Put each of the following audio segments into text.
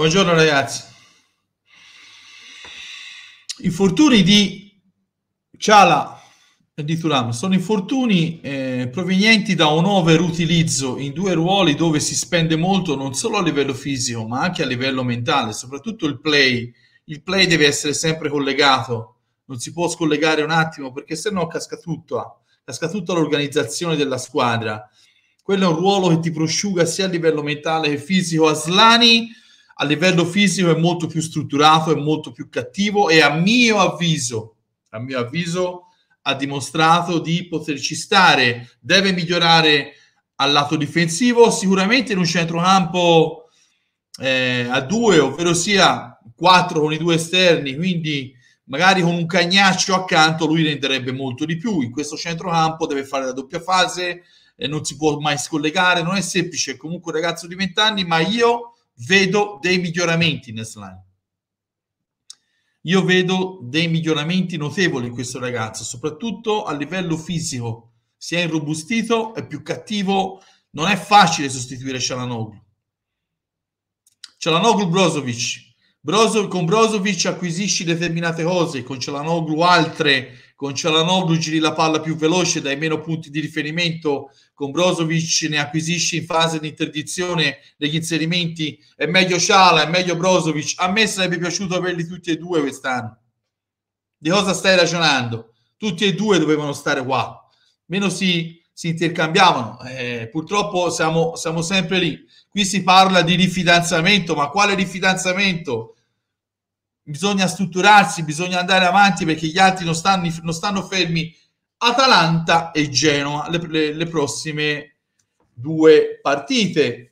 Buongiorno ragazzi. Infortuni di Ciala e di Turam sono infortuni eh, provenienti da un overutilizzo in due ruoli dove si spende molto non solo a livello fisico ma anche a livello mentale, soprattutto il play. Il play deve essere sempre collegato, non si può scollegare un attimo perché se no casca tutto, ah. casca tutta l'organizzazione della squadra. Quello è un ruolo che ti prosciuga sia a livello mentale che fisico. Aslani a livello fisico è molto più strutturato, è molto più cattivo e a mio avviso, a mio avviso ha dimostrato di poterci stare, deve migliorare al lato difensivo, sicuramente in un centrocampo eh, a due, ovvero sia quattro con i due esterni, quindi magari con un cagnaccio accanto lui renderebbe molto di più. In questo centrocampo deve fare la doppia fase, eh, non si può mai scollegare, non è semplice, è comunque un ragazzo di 20 anni, ma io vedo dei miglioramenti nel slime. Io vedo dei miglioramenti notevoli in questo ragazzo, soprattutto a livello fisico. Si è irrobustito, è più cattivo. Non è facile sostituire Cialanoglu. Cialanoglu Brozovic, Brozo, con Brozovic acquisisci determinate cose, con Celanoglu altre, con Celanoglu giri la palla più veloce, dai meno punti di riferimento, con Brozovic ne acquisisci in fase di interdizione degli inserimenti, è meglio Ciala, è meglio Brozovic, a me sarebbe piaciuto averli tutti e due quest'anno. Di cosa stai ragionando? Tutti e due dovevano stare qua, meno si si intercambiavano. Eh, purtroppo siamo, siamo sempre lì. Qui si parla di rifidanzamento, ma quale rifidanzamento? Bisogna strutturarsi, bisogna andare avanti perché gli altri non stanno, non stanno fermi. Atalanta e Genoa, le, le, le prossime due partite.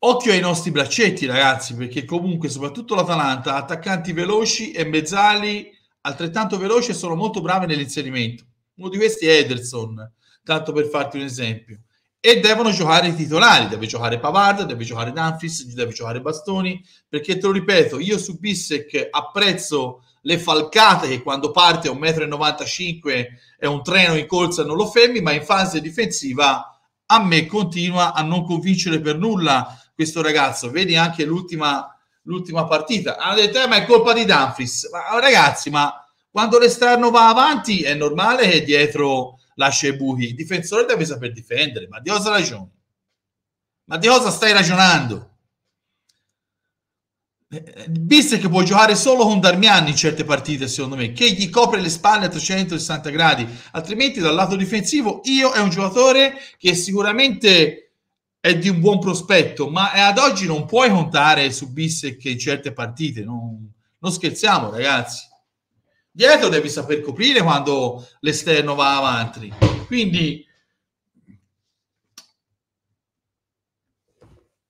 Occhio ai nostri braccetti, ragazzi, perché comunque, soprattutto l'Atalanta, attaccanti veloci e mezzali altrettanto veloci e sono molto bravi nell'inserimento. Uno di questi è Ederson, tanto per farti un esempio. E devono giocare i titolari, deve giocare Pavard, deve giocare Danfis, deve giocare Bastoni, perché te lo ripeto, io su Bissek apprezzo le falcate che quando parte a 1,95 m è un treno in corsa e non lo fermi, ma in fase difensiva a me continua a non convincere per nulla questo ragazzo. Vedi anche l'ultima, l'ultima partita. Ah, Hanno detto, eh, ma è colpa di Danfris. Ma ragazzi, ma quando l'esterno va avanti è normale che dietro lascia i buchi. Il difensore deve saper difendere. Ma di cosa ragioni? Ma di cosa stai ragionando? Eh, Bissec può giocare solo con Darmiani in certe partite, secondo me, che gli copre le spalle a 360 gradi, altrimenti dal lato difensivo io è un giocatore che sicuramente è di un buon prospetto, ma ad oggi non puoi contare su Bissec in certe partite, non, non scherziamo ragazzi dietro devi saper coprire quando l'esterno va avanti. Quindi,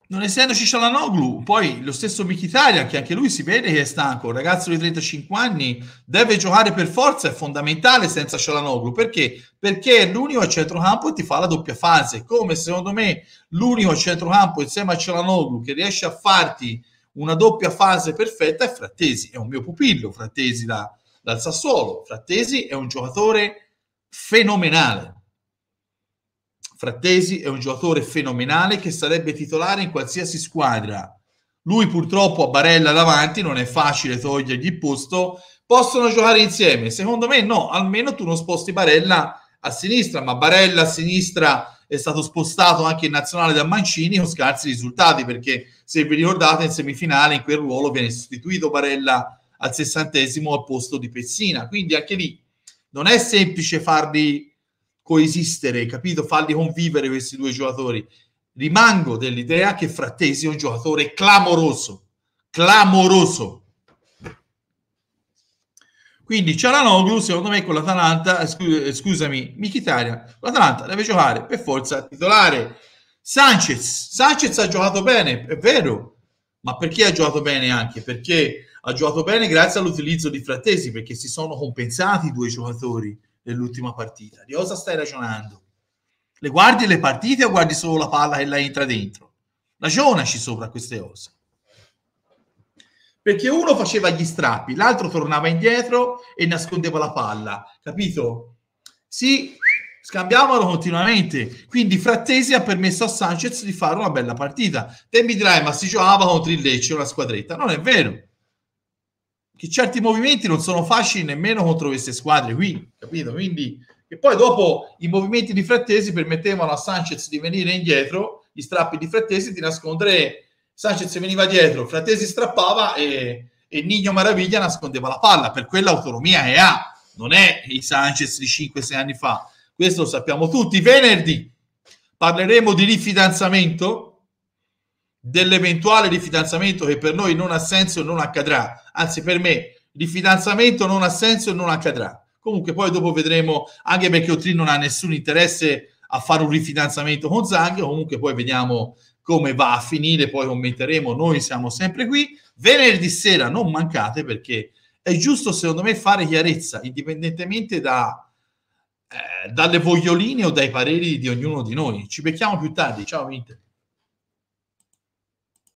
non essendoci Cialanoglu, poi lo stesso Michitalia, che anche lui si vede che è stanco, un ragazzo di 35 anni, deve giocare per forza, è fondamentale senza Cialanoglu, perché? Perché è l'unico al centrocampo e ti fa la doppia fase, come secondo me l'unico al centrocampo insieme a Cialanoglu che riesce a farti una doppia fase perfetta è Frattesi, è un mio pupillo Frattesi da, dal Sassuolo. Frattesi è un giocatore fenomenale. Frattesi è un giocatore fenomenale che sarebbe titolare in qualsiasi squadra. Lui purtroppo a Barella davanti non è facile togliergli il posto. Possono giocare insieme? Secondo me no, almeno tu non sposti Barella a sinistra, ma Barella a sinistra è stato spostato anche in nazionale da Mancini con scarsi risultati perché se vi ricordate in semifinale in quel ruolo viene sostituito Barella al sessantesimo al posto di Pessina. Quindi anche lì non è semplice farli coesistere, capito? Farli convivere questi due giocatori. Rimango dell'idea che Frattesi è un giocatore clamoroso, clamoroso. Quindi Cialanoglu, secondo me, con l'Atalanta, eh, scu- eh, scusami, Michitaria, l'Atalanta deve giocare per forza titolare. Sanchez, Sanchez ha giocato bene, è vero, ma perché ha giocato bene anche? Perché ha giocato bene grazie all'utilizzo di Frattesi perché si sono compensati i due giocatori nell'ultima partita. Di cosa stai ragionando? Le guardi le partite o guardi solo la palla che la entra dentro? Ragionaci sopra queste cose. Perché uno faceva gli strappi, l'altro tornava indietro e nascondeva la palla, capito? Sì, scambiavano continuamente. Quindi Frattesi ha permesso a Sanchez di fare una bella partita. Te mi dirai, ma si giocava contro il Lecce, una squadretta. Non è vero che certi movimenti non sono facili nemmeno contro queste squadre qui, capito? Quindi, e poi dopo i movimenti di Frattesi permettevano a Sanchez di venire indietro, gli strappi di Frattesi di nascondere, Sanchez veniva dietro, Frattesi strappava e, e Nino Maraviglia nascondeva la palla, per quell'autonomia che ha, non è il Sanchez di 5-6 anni fa, questo lo sappiamo tutti. Venerdì parleremo di rifidanzamento, dell'eventuale rifidanzamento che per noi non ha senso e non accadrà, anzi per me rifidanzamento non ha senso e non accadrà. Comunque poi dopo vedremo, anche perché Otri non ha nessun interesse a fare un rifidanzamento con Zang, comunque poi vediamo come va a finire, poi commenteremo, noi siamo sempre qui. Venerdì sera non mancate perché è giusto secondo me fare chiarezza, indipendentemente da, eh, dalle voglioline o dai pareri di ognuno di noi. Ci becchiamo più tardi, ciao Vinter.